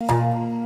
Música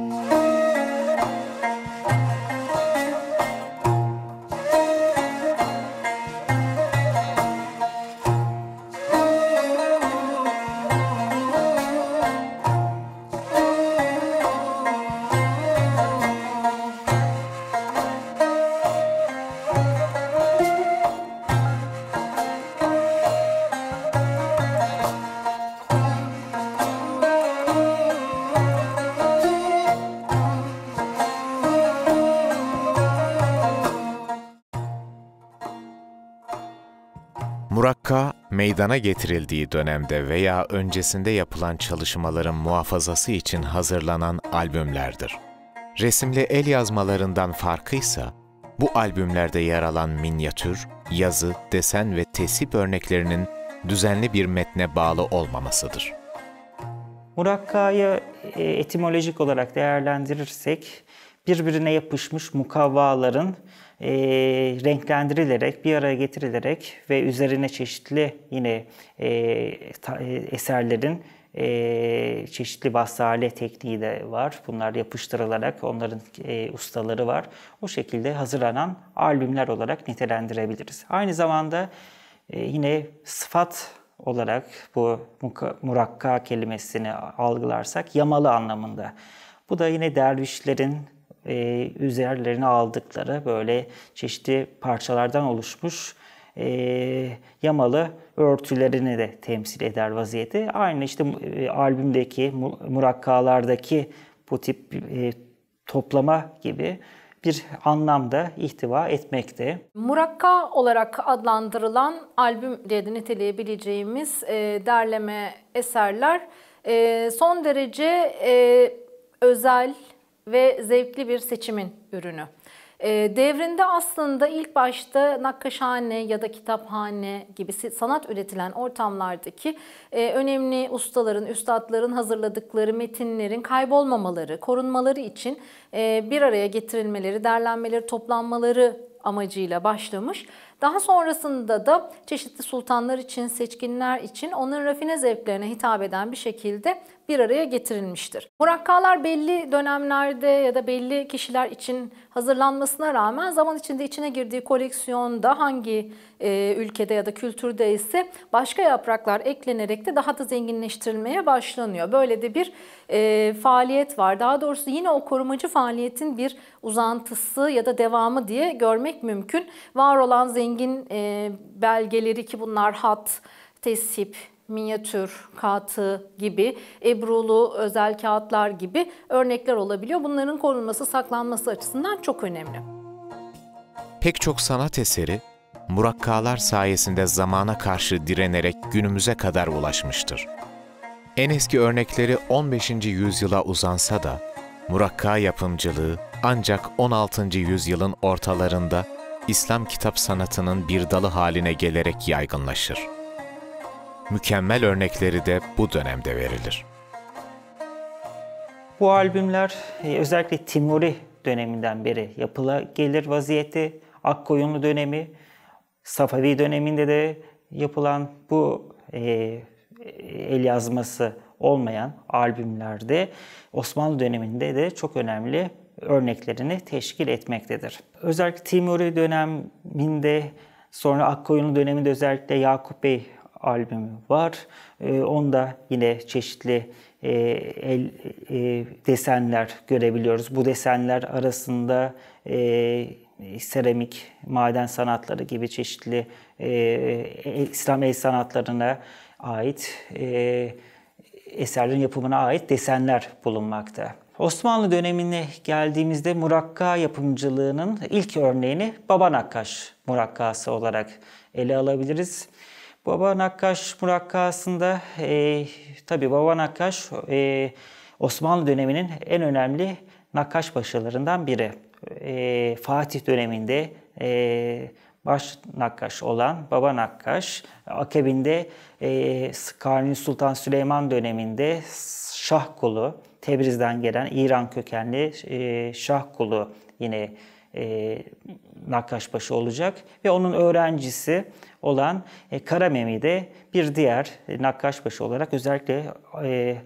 meydana getirildiği dönemde veya öncesinde yapılan çalışmaların muhafazası için hazırlanan albümlerdir. Resimli el yazmalarından farkıysa, bu albümlerde yer alan minyatür, yazı, desen ve tesip örneklerinin düzenli bir metne bağlı olmamasıdır. Murakka'yı e, etimolojik olarak değerlendirirsek, birbirine yapışmış mukavvaların e, renklendirilerek, bir araya getirilerek ve üzerine çeşitli yine e, ta, e, eserlerin e, çeşitli bastırhale tekniği de var. Bunlar yapıştırılarak onların e, ustaları var. O şekilde hazırlanan albümler olarak nitelendirebiliriz. Aynı zamanda e, yine sıfat olarak bu murakka kelimesini algılarsak yamalı anlamında. Bu da yine dervişlerin e, üzerlerine aldıkları böyle çeşitli parçalardan oluşmuş e, yamalı örtülerini de temsil eder vaziyeti. Aynı işte e, albümdeki, murakkalardaki bu tip e, toplama gibi bir anlamda ihtiva etmekte. Murakka olarak adlandırılan albüm diye de niteleyebileceğimiz e, derleme eserler e, son derece e, özel, ve zevkli bir seçimin ürünü. Ee, devrinde aslında ilk başta nakkaşhane ya da kitaphane gibi sanat üretilen ortamlardaki e, önemli ustaların, üstadların hazırladıkları metinlerin kaybolmamaları, korunmaları için e, bir araya getirilmeleri, derlenmeleri, toplanmaları amacıyla başlamış. Daha sonrasında da çeşitli sultanlar için, seçkinler için onların rafine zevklerine hitap eden bir şekilde bir araya getirilmiştir. Murakkalar belli dönemlerde ya da belli kişiler için hazırlanmasına rağmen zaman içinde içine girdiği koleksiyonda hangi e, ülkede ya da kültürde ise başka yapraklar eklenerek de daha da zenginleştirilmeye başlanıyor. Böyle de bir e, faaliyet var. Daha doğrusu yine o korumacı faaliyetin bir uzantısı ya da devamı diye görmek mümkün. Var olan zengin zengin e, belgeleri ki bunlar hat, tesip, minyatür kağıtı gibi, ebrulu özel kağıtlar gibi örnekler olabiliyor. Bunların korunması, saklanması açısından çok önemli. Pek çok sanat eseri murakkalar sayesinde zamana karşı direnerek günümüze kadar ulaşmıştır. En eski örnekleri 15. yüzyıla uzansa da murakka yapımcılığı ancak 16. yüzyılın ortalarında İslam kitap sanatının bir dalı haline gelerek yaygınlaşır. Mükemmel örnekleri de bu dönemde verilir. Bu albümler e, özellikle Timuri döneminden beri yapıla gelir vaziyeti. Akkoyunlu dönemi, Safavi döneminde de yapılan bu e, e el yazması olmayan albümlerde Osmanlı döneminde de çok önemli örneklerini teşkil etmektedir. Özellikle Timuri döneminde sonra Akkoyunlu döneminde özellikle Yakup Bey albümü var. Ee, onda yine çeşitli e, el e, desenler görebiliyoruz. Bu desenler arasında e, seramik, maden sanatları gibi çeşitli İslam el sanatlarına ait e, eserlerin yapımına ait desenler bulunmakta. Osmanlı dönemine geldiğimizde murakka yapımcılığının ilk örneğini Baba Nakkaş murakkası olarak ele alabiliriz. Baba Nakkaş murakkasında e, tabi Baba Nakkaş e, Osmanlı döneminin en önemli nakkaş başlarından biri. E, Fatih döneminde e, baş nakkaş olan Baba Nakkaş akabinde e, Kanuni Sultan Süleyman döneminde Şah kulu Tebriz'den gelen İran kökenli e, Şah kulu yine e, Nakkaşbaşı olacak ve onun öğrencisi olan e, Karamemi de bir diğer e, Nakkaşbaşı olarak özellikle e,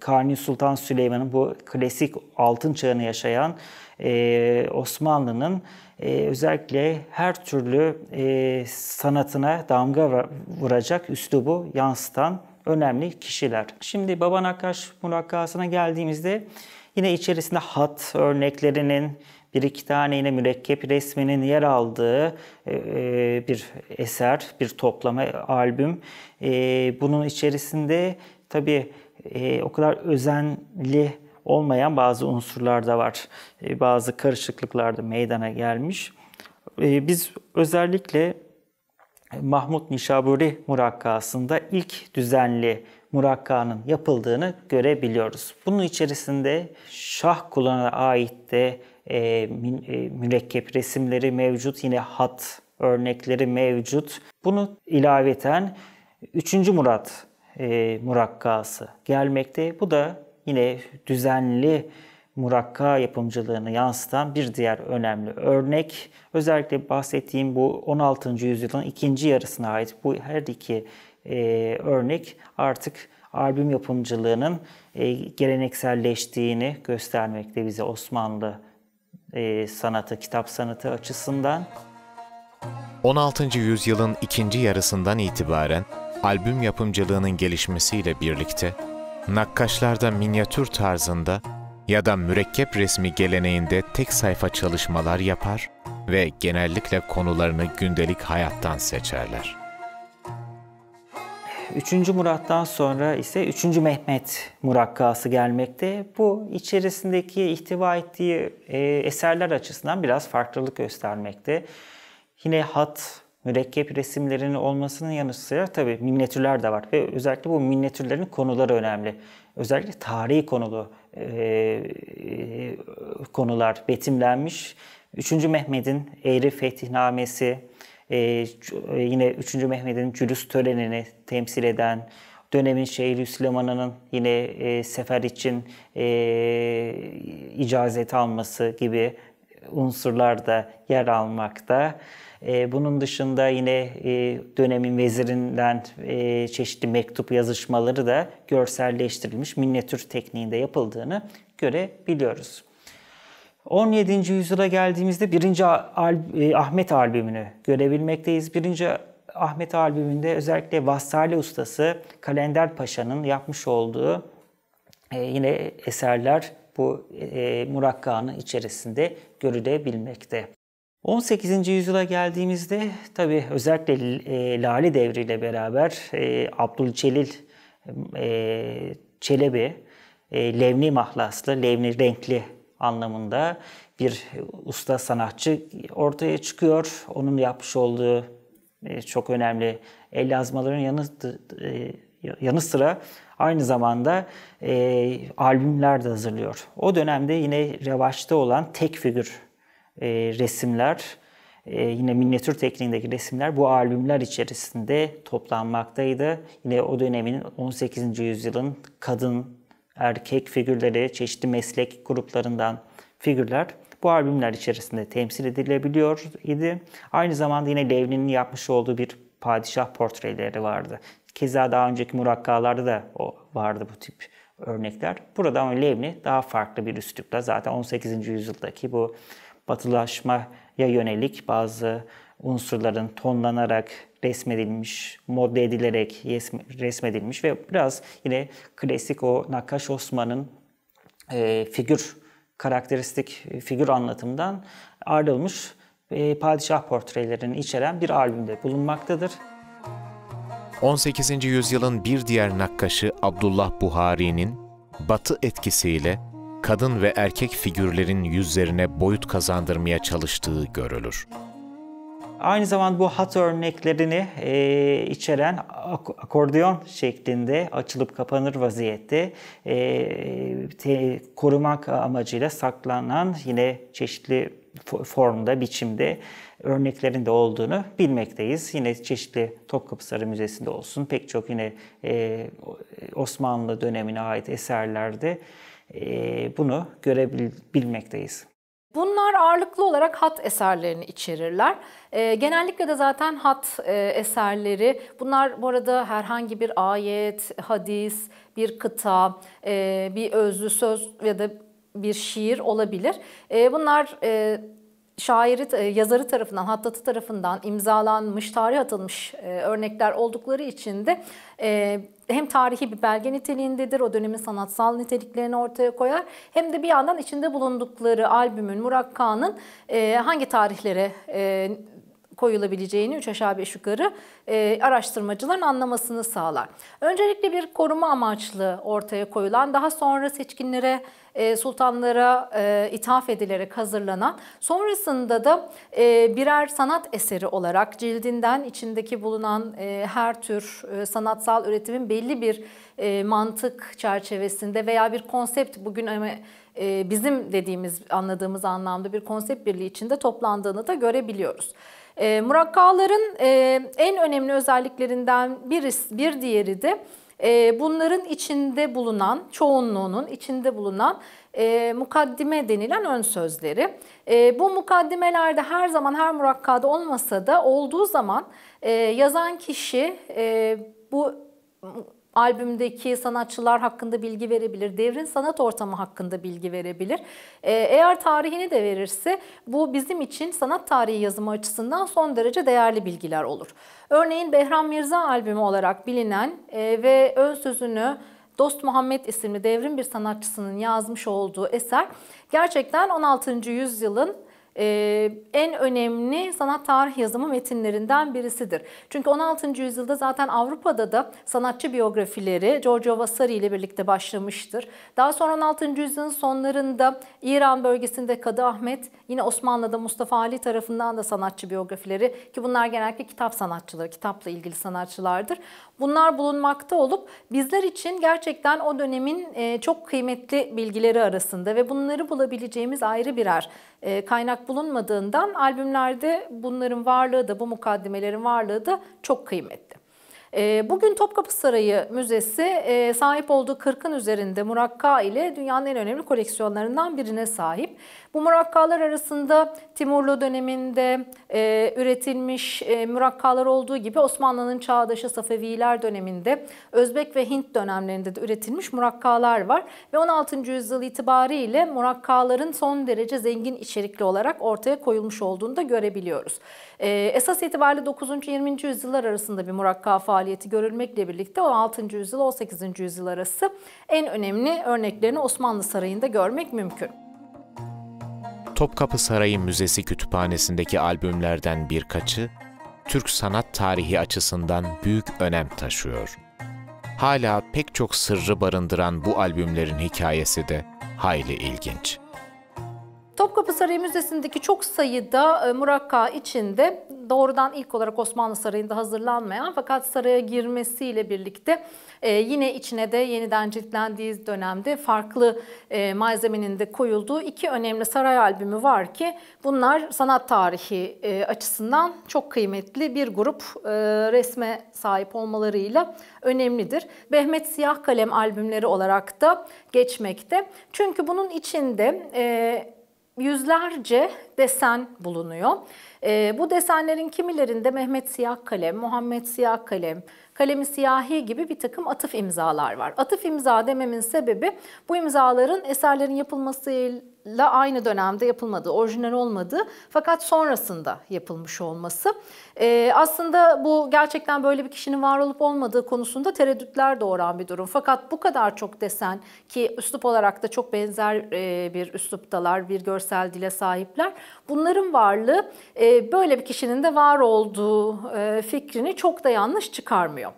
Kanuni Sultan Süleyman'ın bu klasik altın çağını yaşayan e, Osmanlı'nın e, özellikle her türlü e, sanatına damga vuracak üslubu yansıtan önemli kişiler. Şimdi Baba Nakkaş mülakkasına geldiğimizde yine içerisinde hat örneklerinin bir iki tane yine mürekkep resminin yer aldığı e, e, bir eser, bir toplama e, albüm. Bunun içerisinde tabii o kadar özenli olmayan bazı unsurlar da var. E, bazı karışıklıklar da meydana gelmiş. E, biz özellikle Mahmut Nişaburi murakkasında ilk düzenli murakkanın yapıldığını görebiliyoruz. Bunun içerisinde şah kulağına ait de e, mürekkep resimleri mevcut, yine hat örnekleri mevcut. Bunu ilaveten 3. Murat e, murakkası gelmekte. Bu da yine düzenli murakka yapımcılığını yansıtan bir diğer önemli örnek. Özellikle bahsettiğim bu 16. yüzyılın ikinci yarısına ait bu her iki e, örnek artık albüm yapımcılığının e, gelenekselleştiğini göstermekte bize Osmanlı e, sanatı, kitap sanatı açısından. 16. yüzyılın ikinci yarısından itibaren albüm yapımcılığının gelişmesiyle birlikte nakkaşlarda minyatür tarzında ya da mürekkep resmi geleneğinde tek sayfa çalışmalar yapar ve genellikle konularını gündelik hayattan seçerler. Üçüncü Murat'tan sonra ise üçüncü Mehmet murakkası gelmekte. Bu içerisindeki ihtiva ettiği e, eserler açısından biraz farklılık göstermekte. Yine hat mürekkep resimlerinin olmasının yanı sıra tabii minyatürler de var ve özellikle bu minyatürlerin konuları önemli. Özellikle tarihi konulu e, e, konular betimlenmiş. 3. Mehmet'in Eğri Fetihnamesi, e, yine 3. Mehmet'in cülüs törenini temsil eden, dönemin şehri Süleyman'ın yine e, sefer için e, icazet alması gibi unsurlar da yer almakta. E, bunun dışında yine e, dönemin vezirinden e, çeşitli mektup yazışmaları da görselleştirilmiş minyatür tekniğinde yapıldığını görebiliyoruz. 17. yüzyıla geldiğimizde 1. Ahmet albümünü görebilmekteyiz. 1. Ahmet albümünde özellikle Vassali ustası Kalender Paşa'nın yapmış olduğu yine eserler bu e, murakkanın içerisinde görülebilmekte. 18. yüzyıla geldiğimizde tabi özellikle e, Lale devriyle beraber e, Abdülçelil e, Çelebi e, Levni mahlaslı, Levni renkli anlamında bir usta sanatçı ortaya çıkıyor. Onun yapmış olduğu e, çok önemli el yazmaların yanı e, yanı sıra aynı zamanda e, albümler de hazırlıyor. O dönemde yine revaçta olan tek figür e, resimler, e, yine minyatür tekniğindeki resimler bu albümler içerisinde toplanmaktaydı. Yine o dönemin 18. yüzyılın kadın, erkek figürleri, çeşitli meslek gruplarından figürler bu albümler içerisinde temsil edilebiliyor idi. Aynı zamanda yine Levlin'in yapmış olduğu bir padişah portreleri vardı. Keza daha önceki murakkalarda da o vardı bu tip örnekler. Burada ama Levni daha farklı bir üslupla zaten 18. yüzyıldaki bu batılaşmaya yönelik bazı unsurların tonlanarak resmedilmiş, modde edilerek resmedilmiş ve biraz yine klasik o Nakkaş Osman'ın e, figür, karakteristik figür anlatımından ayrılmış e, padişah portrelerini içeren bir albümde bulunmaktadır. 18. yüzyılın bir diğer nakkaşı Abdullah Buhari'nin batı etkisiyle kadın ve erkek figürlerin yüzlerine boyut kazandırmaya çalıştığı görülür. Aynı zamanda bu hat örneklerini e, içeren ak akordeon şeklinde açılıp kapanır vaziyette e, korumak amacıyla saklanan yine çeşitli formda, biçimde örneklerinde olduğunu bilmekteyiz. Yine çeşitli Topkapı Sarı Müzesi'nde olsun pek çok yine e, e, Osmanlı dönemine ait eserlerde e, bunu görebilmekteyiz. Bunlar ağırlıklı olarak hat eserlerini içerirler. E, genellikle de zaten hat e, eserleri, bunlar bu arada herhangi bir ayet, hadis, bir kıta, e, bir özlü söz ya da bir şiir olabilir. E, bunlar e, şairi, e, yazarı tarafından, Hattat'ı tarafından imzalanmış, tarih atılmış e, örnekler oldukları için de e, hem tarihi bir belge niteliğindedir, o dönemin sanatsal niteliklerini ortaya koyar, hem de bir yandan içinde bulundukları albümün, Murakkan'ın hangi tarihlere koyulabileceğini üç aşağı beş yukarı e, araştırmacıların anlamasını sağlar. Öncelikle bir koruma amaçlı ortaya koyulan daha sonra seçkinlere e, sultanlara e, ithaf edilerek hazırlanan sonrasında da e, birer sanat eseri olarak cildinden içindeki bulunan e, her tür e, sanatsal üretimin belli bir e, mantık çerçevesinde veya bir konsept bugün ama e, e, bizim dediğimiz anladığımız anlamda bir konsept birliği içinde toplandığını da görebiliyoruz. E, murakkaların e, en önemli özelliklerinden birisi, bir diğeri de e, bunların içinde bulunan, çoğunluğunun içinde bulunan e, mukaddime denilen ön sözleri. E, bu mukaddimelerde her zaman her murakkada olmasa da olduğu zaman e, yazan kişi e, bu albümdeki sanatçılar hakkında bilgi verebilir, devrin sanat ortamı hakkında bilgi verebilir. Ee, eğer tarihini de verirse bu bizim için sanat tarihi yazımı açısından son derece değerli bilgiler olur. Örneğin Behram Mirza albümü olarak bilinen e, ve ön sözünü Dost Muhammed isimli devrim bir sanatçısının yazmış olduğu eser gerçekten 16. yüzyılın e, en önemli sanat tarih yazımı metinlerinden birisidir. Çünkü 16. yüzyılda zaten Avrupa'da da sanatçı biyografileri Giorgio Vasari ile birlikte başlamıştır. Daha sonra 16. yüzyılın sonlarında İran bölgesinde Kadı Ahmet, yine Osmanlı'da Mustafa Ali tarafından da sanatçı biyografileri ki bunlar genellikle kitap sanatçıları, kitapla ilgili sanatçılardır. Bunlar bulunmakta olup bizler için gerçekten o dönemin e, çok kıymetli bilgileri arasında ve bunları bulabileceğimiz ayrı birer e, kaynak bulunmadığından albümlerde bunların varlığı da bu mukaddimelerin varlığı da çok kıymetli. Ee, bugün Topkapı Sarayı Müzesi e, sahip olduğu 40'ın üzerinde murakka ile dünyanın en önemli koleksiyonlarından birine sahip. Bu murakkalar arasında Timurlu döneminde e, üretilmiş e, murakkalar olduğu gibi Osmanlı'nın çağdaşı Safeviler döneminde Özbek ve Hint dönemlerinde de üretilmiş murakkalar var. Ve 16. yüzyıl itibariyle murakkaların son derece zengin içerikli olarak ortaya koyulmuş olduğunu da görebiliyoruz. E, esas itibariyle 9. 20. yüzyıllar arasında bir murakka faaliyeti görülmekle birlikte 16. yüzyıl 18. yüzyıl arası en önemli örneklerini Osmanlı Sarayı'nda görmek mümkün. Topkapı Sarayı Müzesi kütüphanesindeki albümlerden birkaçı, Türk sanat tarihi açısından büyük önem taşıyor. Hala pek çok sırrı barındıran bu albümlerin hikayesi de hayli ilginç. Topkapı Sarayı Müzesi'ndeki çok sayıda e, murakka içinde doğrudan ilk olarak Osmanlı Sarayı'nda hazırlanmayan fakat saraya girmesiyle birlikte e, yine içine de yeniden ciltlendiği dönemde farklı e, malzemenin de koyulduğu iki önemli saray albümü var ki bunlar sanat tarihi e, açısından çok kıymetli bir grup resme sahip olmalarıyla önemlidir. Behmet Siyah Kalem albümleri olarak da geçmekte. Çünkü bunun içinde yüzlerce desen bulunuyor. E, bu desenlerin kimilerinde Mehmet Siyah Kalem, Muhammed Siyah Kalem, Kalemi Siyahi gibi bir takım atıf imzalar var. Atıf imza dememin sebebi bu imzaların eserlerin yapılması ile aynı dönemde yapılmadı, orijinal olmadı fakat sonrasında yapılmış olması. E, aslında bu gerçekten böyle bir kişinin var olup olmadığı konusunda tereddütler doğuran bir durum. Fakat bu kadar çok desen ki üslup olarak da çok benzer e, bir üsluptalar, bir görsel dile sahipler. Bunların varlığı e, böyle bir kişinin de var olduğu e, fikrini çok da yanlış çıkarmıyor.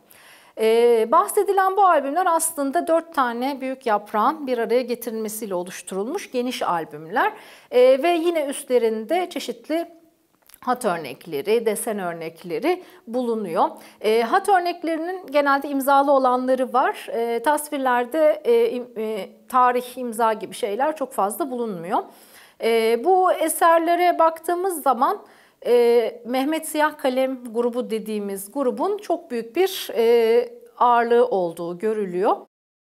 Ee, bahsedilen bu albümler aslında dört tane büyük yaprağın bir araya getirilmesiyle oluşturulmuş geniş albümler ee, ve yine üstlerinde çeşitli hat örnekleri, desen örnekleri bulunuyor. E, hat örneklerinin genelde imzalı olanları var. E, tasvirlerde e, e, tarih, imza gibi şeyler çok fazla bulunmuyor. E, bu eserlere baktığımız zaman e, Mehmet Siyah Kalem grubu dediğimiz grubun çok büyük bir e, ağırlığı olduğu görülüyor.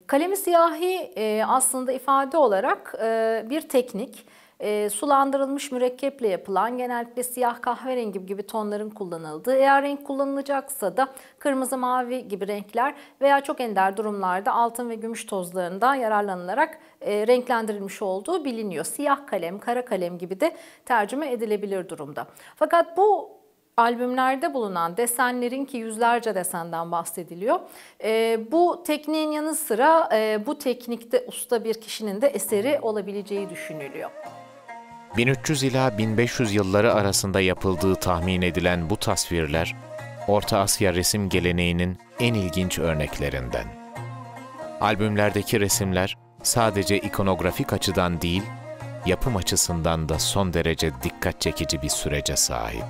Kalemi siyahi e, aslında ifade olarak e, bir teknik e, sulandırılmış mürekkeple yapılan genellikle siyah kahverengi gibi tonların kullanıldığı eğer renk kullanılacaksa da kırmızı mavi gibi renkler veya çok ender durumlarda altın ve gümüş tozlarından yararlanılarak e, renklendirilmiş olduğu biliniyor. Siyah kalem, kara kalem gibi de tercüme edilebilir durumda. Fakat bu albümlerde bulunan desenlerin ki yüzlerce desenden bahsediliyor. E, bu tekniğin yanı sıra e, bu teknikte usta bir kişinin de eseri olabileceği düşünülüyor. 1300 ila 1500 yılları arasında yapıldığı tahmin edilen bu tasvirler, Orta Asya resim geleneğinin en ilginç örneklerinden. Albümlerdeki resimler sadece ikonografik açıdan değil, yapım açısından da son derece dikkat çekici bir sürece sahip.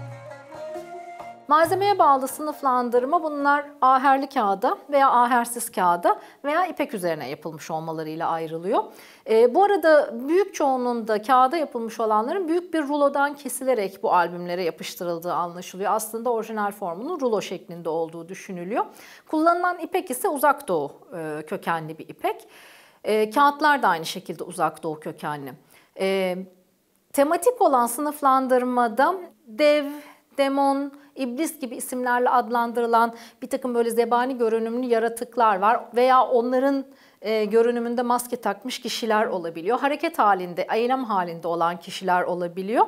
Malzemeye bağlı sınıflandırma bunlar aherli kağıda veya ahersiz kağıda veya ipek üzerine yapılmış olmalarıyla ayrılıyor. E, bu arada büyük çoğunluğunda kağıda yapılmış olanların büyük bir rulodan kesilerek bu albümlere yapıştırıldığı anlaşılıyor. Aslında orijinal formunun rulo şeklinde olduğu düşünülüyor. Kullanılan ipek ise uzak doğu e, kökenli bir ipek. E, kağıtlar da aynı şekilde uzak doğu kökenli. E, tematik olan sınıflandırmada dev, demon, İblis gibi isimlerle adlandırılan bir takım böyle zebani görünümlü yaratıklar var veya onların e, görünümünde maske takmış kişiler olabiliyor. Hareket halinde, eylem halinde olan kişiler olabiliyor.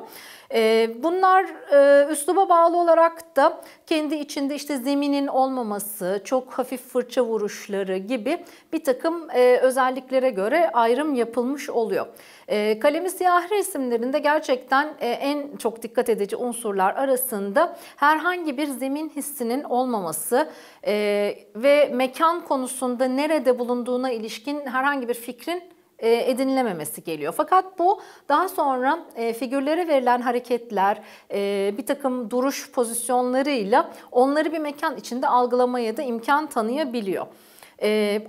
E, bunlar e, üsluba bağlı olarak da kendi içinde işte zeminin olmaması, çok hafif fırça vuruşları gibi bir takım e, özelliklere göre ayrım yapılmış oluyor. E, kalemi siyah resimlerinde gerçekten e, en çok dikkat edici unsurlar arasında herhangi bir zemin hissinin olmaması e, ve mekan konusunda nerede bulunduğuna ilişkin ilişkin herhangi bir fikrin e, edinilememesi geliyor. Fakat bu daha sonra e, figürlere verilen hareketler, e, bir takım duruş pozisyonlarıyla onları bir mekan içinde algılamaya da imkan tanıyabiliyor.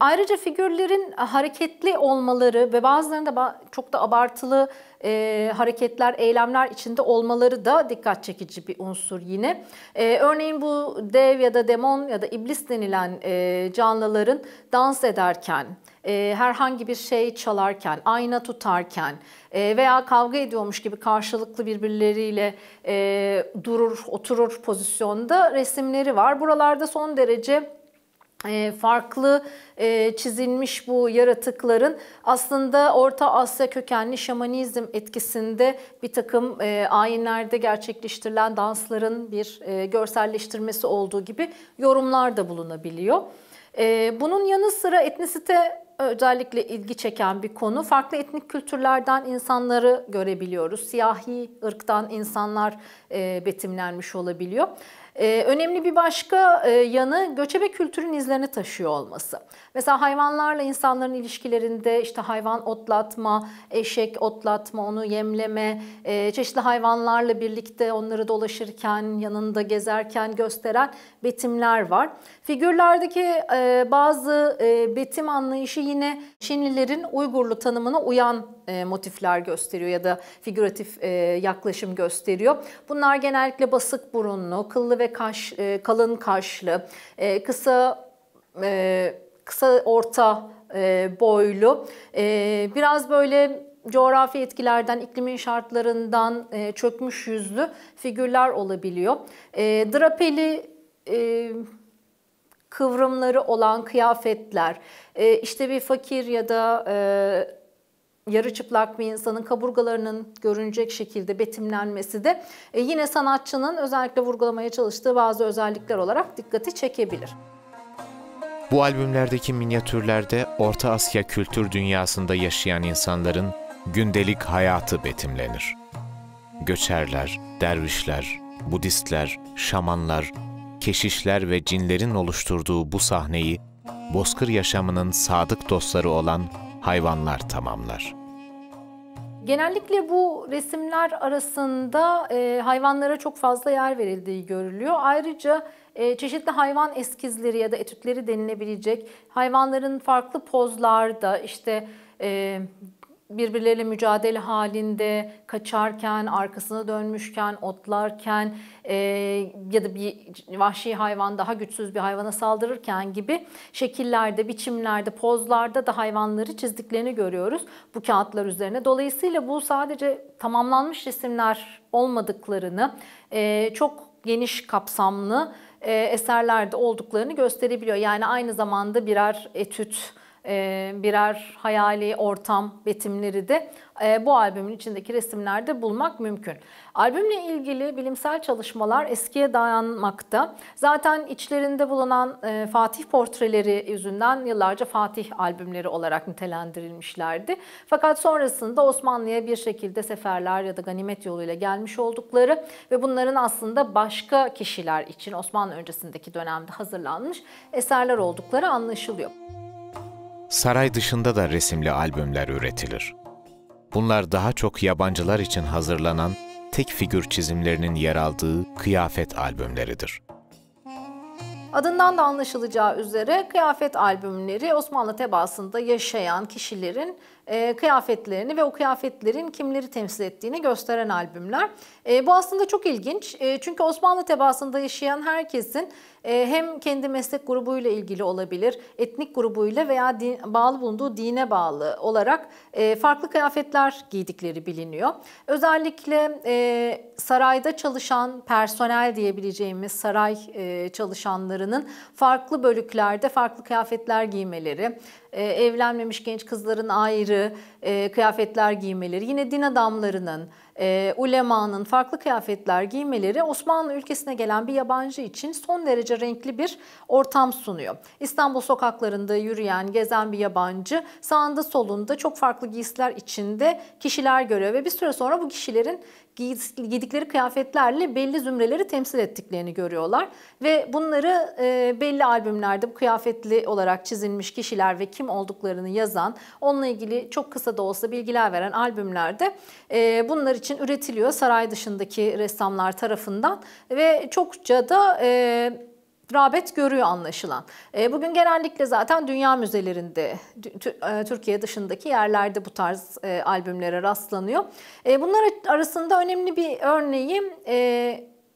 ayrıca figürlerin hareketli olmaları ve bazılarında çok da abartılı hareketler, eylemler içinde olmaları da dikkat çekici bir unsur yine. örneğin bu dev ya da demon ya da iblis denilen canlıların dans ederken e, herhangi bir şey çalarken, ayna tutarken e, veya kavga ediyormuş gibi karşılıklı birbirleriyle e, durur, oturur pozisyonda resimleri var. Buralarda son derece e, farklı e, çizilmiş bu yaratıkların aslında Orta Asya kökenli şamanizm etkisinde bir takım e, ayinlerde gerçekleştirilen dansların bir görselleştirmesi olduğu gibi yorumlar da bulunabiliyor. Bunun yanı sıra etnisite özellikle ilgi çeken bir konu. Farklı etnik kültürlerden insanları görebiliyoruz. Siyahi ırktan insanlar e, betimlenmiş olabiliyor. Ee, önemli bir başka e, yanı göçebe kültürün izlerini taşıyor olması. Mesela hayvanlarla insanların ilişkilerinde işte hayvan otlatma, eşek otlatma, onu yemleme, e, çeşitli hayvanlarla birlikte onları dolaşırken, yanında gezerken gösteren betimler var. Figürlerdeki e, bazı e, betim anlayışı yine Çinlilerin Uygurlu tanımına uyan e, motifler gösteriyor ya da figüratif e, yaklaşım gösteriyor. Bunlar genellikle basık burunlu, kıllı ve ve kaş, e, kalın kaşlı, e, kısa e, kısa orta e, boylu, e, biraz böyle coğrafi etkilerden, iklimin şartlarından e, çökmüş yüzlü figürler olabiliyor. E, drapeli e, kıvrımları olan kıyafetler, e, işte bir fakir ya da e, yarı çıplak bir insanın kaburgalarının görünecek şekilde betimlenmesi de e, yine sanatçının özellikle vurgulamaya çalıştığı bazı özellikler olarak dikkati çekebilir. Bu albümlerdeki minyatürlerde Orta Asya kültür dünyasında yaşayan insanların gündelik hayatı betimlenir. Göçerler, dervişler, Budistler, şamanlar, keşişler ve cinlerin oluşturduğu bu sahneyi bozkır yaşamının sadık dostları olan hayvanlar tamamlar. Genellikle bu resimler arasında e, hayvanlara çok fazla yer verildiği görülüyor. Ayrıca e, çeşitli hayvan eskizleri ya da etütleri denilebilecek hayvanların farklı pozlarda işte e, birbirleriyle mücadele halinde kaçarken, arkasını dönmüşken, otlarken e, ya da bir vahşi hayvan daha güçsüz bir hayvana saldırırken gibi şekillerde, biçimlerde, pozlarda da hayvanları çizdiklerini görüyoruz bu kağıtlar üzerine. Dolayısıyla bu sadece tamamlanmış resimler olmadıklarını, e, çok geniş kapsamlı e, eserlerde olduklarını gösterebiliyor. Yani aynı zamanda birer etüt, ee, birer hayali ortam betimleri de e, bu albümün içindeki resimlerde bulmak mümkün. Albümle ilgili bilimsel çalışmalar eskiye dayanmakta. Zaten içlerinde bulunan e, Fatih portreleri yüzünden yıllarca Fatih albümleri olarak nitelendirilmişlerdi. Fakat sonrasında Osmanlı'ya bir şekilde seferler ya da ganimet yoluyla gelmiş oldukları ve bunların aslında başka kişiler için Osmanlı öncesindeki dönemde hazırlanmış eserler oldukları anlaşılıyor. Saray dışında da resimli albümler üretilir. Bunlar daha çok yabancılar için hazırlanan tek figür çizimlerinin yer aldığı kıyafet albümleridir. Adından da anlaşılacağı üzere kıyafet albümleri Osmanlı tebaasında yaşayan kişilerin e, kıyafetlerini ve o kıyafetlerin kimleri temsil ettiğini gösteren albümler. E, bu aslında çok ilginç e, çünkü Osmanlı tebaasında yaşayan herkesin e, hem kendi meslek grubuyla ilgili olabilir, etnik grubuyla veya din, bağlı bulunduğu dine bağlı olarak e, farklı kıyafetler giydikleri biliniyor. Özellikle e, sarayda çalışan personel diyebileceğimiz saray e, çalışanlarının farklı bölüklerde farklı kıyafetler giymeleri, e, evlenmemiş genç kızların ayrı e, kıyafetler giymeleri, yine din adamlarının, e, ulemanın farklı kıyafetler giymeleri Osmanlı ülkesine gelen bir yabancı için son derece renkli bir ortam sunuyor. İstanbul sokaklarında yürüyen, gezen bir yabancı sağında solunda çok farklı giysiler içinde kişiler görüyor ve bir süre sonra bu kişilerin giydikleri kıyafetlerle belli zümreleri temsil ettiklerini görüyorlar. Ve bunları e, belli albümlerde bu kıyafetli olarak çizilmiş kişiler ve kim olduklarını yazan, onunla ilgili çok kısa da olsa bilgiler veren albümlerde e, bunlar için üretiliyor saray dışındaki ressamlar tarafından ve çokça da e, rağbet görüyor anlaşılan. E, bugün genellikle zaten dünya müzelerinde, e, Türkiye dışındaki yerlerde bu tarz e, albümlere rastlanıyor. Bunlar arasında önemli bir örneği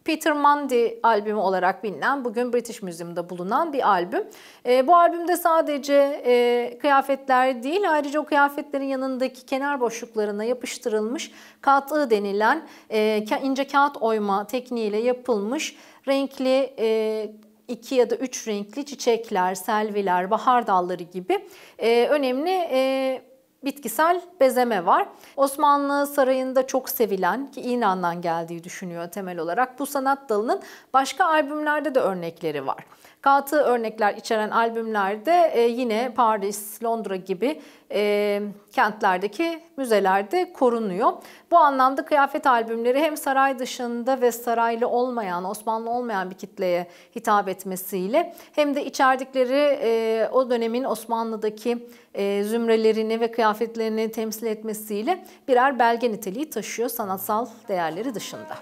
Peter Mundy albümü olarak bilinen bugün British Museum'da bulunan bir albüm. E, bu albümde sadece e, kıyafetler değil ayrıca o kıyafetlerin yanındaki kenar boşluklarına yapıştırılmış katı denilen e, ince kağıt oyma tekniğiyle yapılmış renkli e, iki ya da üç renkli çiçekler, selviler, bahar dalları gibi e, önemli e, bitkisel bezeme var. Osmanlı sarayında çok sevilen ki İnan'dan geldiği düşünüyor temel olarak bu sanat dalının başka albümlerde de örnekleri var. Katı örnekler içeren albümlerde e, yine Paris, Londra gibi e, kentlerdeki müzelerde korunuyor. Bu anlamda kıyafet albümleri hem saray dışında ve saraylı olmayan, Osmanlı olmayan bir kitleye hitap etmesiyle hem de içerdikleri e, o dönemin Osmanlı'daki e, zümrelerini ve kıyafetlerini temsil etmesiyle birer belge niteliği taşıyor sanatsal değerleri dışında.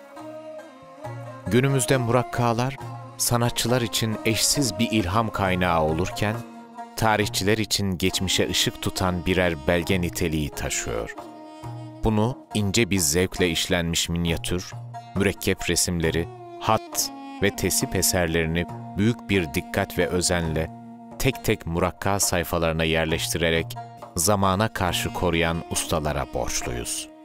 Günümüzde murakkalar sanatçılar için eşsiz bir ilham kaynağı olurken, tarihçiler için geçmişe ışık tutan birer belge niteliği taşıyor. Bunu ince bir zevkle işlenmiş minyatür, mürekkep resimleri, hat ve tesip eserlerini büyük bir dikkat ve özenle tek tek murakka sayfalarına yerleştirerek zamana karşı koruyan ustalara borçluyuz.''